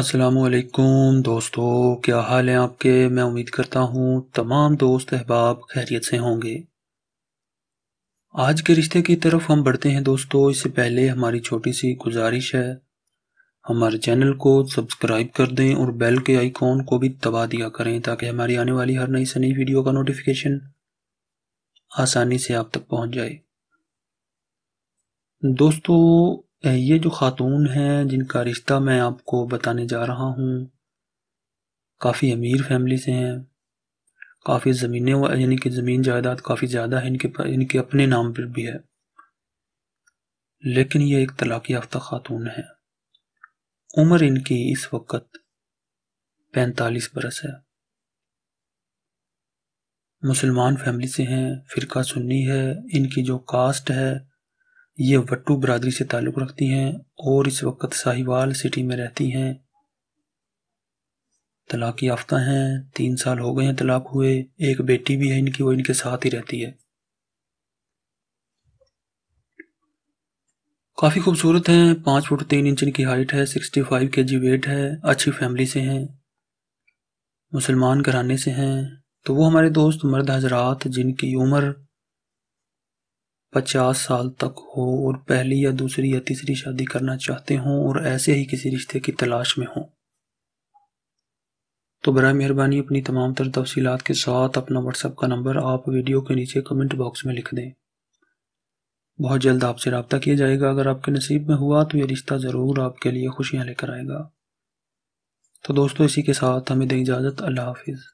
असलकुम दोस्तों क्या हाल है आपके मैं उम्मीद करता हूँ तमाम दोस्त अहबाब खैरियत से होंगे आज के रिश्ते की तरफ हम बढ़ते हैं दोस्तों इससे पहले हमारी छोटी सी गुजारिश है हमारे चैनल को सब्सक्राइब कर दें और बेल के आइकॉन को भी दबा दिया करें ताकि हमारी आने वाली हर नई से नई वीडियो का नोटिफिकेशन आसानी से आप तक पहुँच जाए दोस्तों ये जो ख़ातून हैं जिनका रिश्ता मैं आपको बताने जा रहा हूँ काफ़ी अमीर फैमिली से हैं काफ़ी ज़मीनें यानी कि ज़मीन जायदाद काफ़ी ज़्यादा है इनके पास इनके अपने नाम पर भी है लेकिन ये एक तलाक़ याफ्ता ख़ातून है उम्र इनकी इस वक्त पैंतालीस बरस है मुसलमान फैमिली से हैं फ़िरका सुन्नी है इनकी जो कास्ट है ये वट्टू बरदरी से ताल्लुक़ रखती हैं और इस वक्त साहिवाल सिटी में रहती हैं तलाक याफ्ता हैं तीन साल हो गए हैं तलाक हुए एक बेटी भी है इनकी वो इनके साथ ही रहती है काफ़ी खूबसूरत हैं पाँच फुट तीन इंच इनकी हाइट है सिक्सटी फाइव के जी वेट है अच्छी फैमिली से हैं मुसलमान घराने से हैं तो वो हमारे दोस्त मर्द हजरात जिनकी उम्र पचास साल तक हो और पहली या दूसरी या तीसरी शादी करना चाहते हों और ऐसे ही किसी रिश्ते की तलाश में हों तो बर मेहरबानी अपनी तमाम तर तफसीत के साथ अपना व्हाट्सएप का नंबर आप वीडियो के नीचे कमेंट बॉक्स में लिख दें बहुत जल्द आपसे रबता किया जाएगा अगर आपके नसीब में हुआ तो ये रिश्ता ज़रूर आपके लिए खुशियाँ लेकर आएगा तो दोस्तों इसी के साथ हमें दें इजाज़त अल्लाह हाफिज़